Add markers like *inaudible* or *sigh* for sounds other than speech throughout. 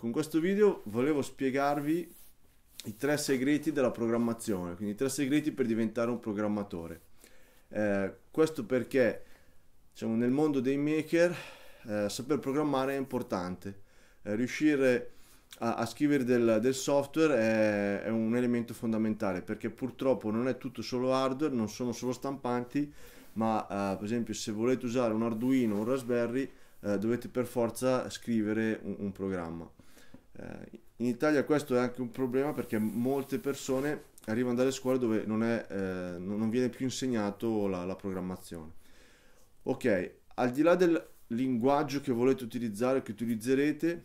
Con questo video volevo spiegarvi i tre segreti della programmazione, quindi i tre segreti per diventare un programmatore. Eh, questo perché diciamo, nel mondo dei maker eh, saper programmare è importante, eh, riuscire a, a, scrivere del, del software è, è, un elemento fondamentale perché purtroppo non è tutto solo hardware, non sono solo stampanti, ma eh, per esempio se volete usare un Arduino o un Raspberry eh, dovete per forza scrivere un, un programma. Eh, in Italia questo è anche un problema perché molte persone arrivano dalle scuole dove non, è, eh, non viene più insegnato la, la, programmazione. Ok, al di là del linguaggio che volete utilizzare, che utilizzerete,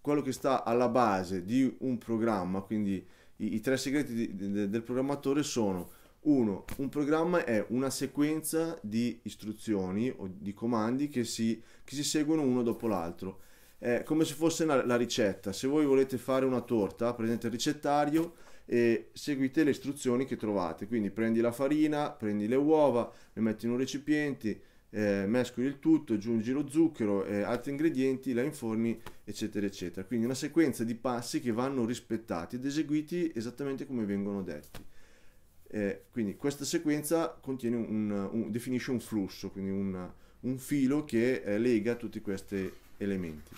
quello che sta alla base di un programma, quindi i, i tre segreti di, de, del programmatore sono 1. Un programma è una sequenza di istruzioni o di comandi che si, che si seguono uno dopo l'altro è come se fosse una, la ricetta. Se voi volete fare una torta, prendete il ricettario e seguite le istruzioni che trovate. Quindi prendi la farina, prendi le uova, le metti in un recipiente, eh, mescoli il tutto, aggiungi lo zucchero e eh, altri ingredienti, la inforni, eccetera, eccetera. Quindi una sequenza di passi che vanno rispettati ed eseguiti esattamente come vengono detti. Eh, quindi questa sequenza un, un, definisce un flusso, quindi un, un filo che eh, lega tutte queste elementi.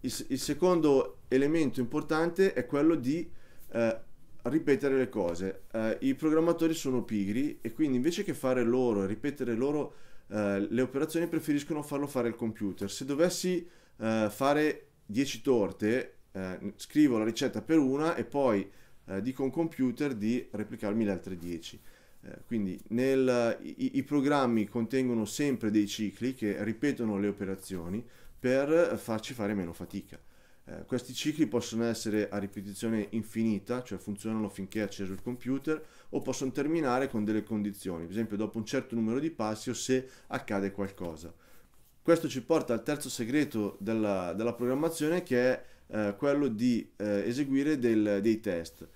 Il, il secondo elemento importante è quello di eh, ripetere le cose. Eh, I programmatori sono pigri e quindi invece che fare loro e ripetere loro eh, le operazioni preferiscono farlo fare il computer. Se dovessi eh, fare 10 torte, eh, scrivo la ricetta per una e poi eh, dico a un computer di replicarmi le altre 10. Eh, quindi nel, i, i, programmi contengono sempre dei cicli che ripetono le operazioni per farci fare meno fatica. Eh, questi cicli possono essere a ripetizione infinita, cioè funzionano finché è acceso il computer, o possono terminare con delle condizioni, per esempio dopo un certo numero di passi o se accade qualcosa. Questo ci porta al terzo segreto della, della programmazione che è eh, quello di eh, eseguire del, dei test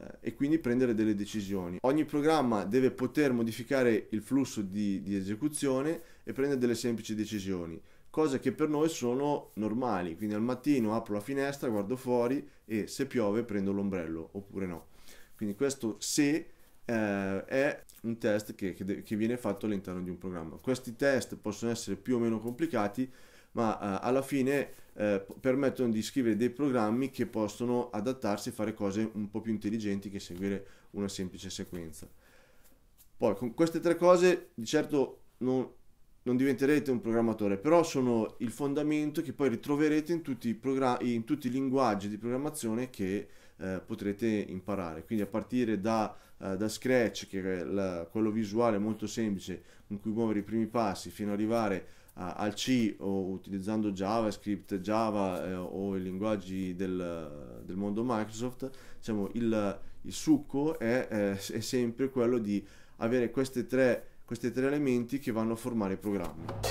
eh, e quindi prendere delle decisioni. Ogni programma deve poter modificare il flusso di, di, esecuzione e prendere delle semplici decisioni, cose che per noi sono normali, quindi al mattino apro la finestra, guardo fuori e se piove prendo l'ombrello oppure no. Quindi questo se eh, è un test che, che, che viene fatto all'interno di un programma. Questi test possono essere più o meno complicati, ma eh, alla fine eh, permettono di scrivere dei programmi che possono adattarsi e fare cose un po' più intelligenti che seguire una semplice sequenza. Poi con queste tre cose di certo non, non diventerete un programmatore, però sono il fondamento che poi ritroverete in tutti i, in tutti i linguaggi di programmazione che eh, potrete imparare. Quindi a partire da, eh, da Scratch, che è la, quello visuale molto semplice con cui muovere i primi passi, fino ad arrivare a, al C o utilizzando JavaScript, Java eh, o i linguaggi del, del mondo Microsoft, diciamo, il, il succo è, eh, *laughs* è sempre quello di avere questi tre, questi tre elementi che vanno a formare i programmi.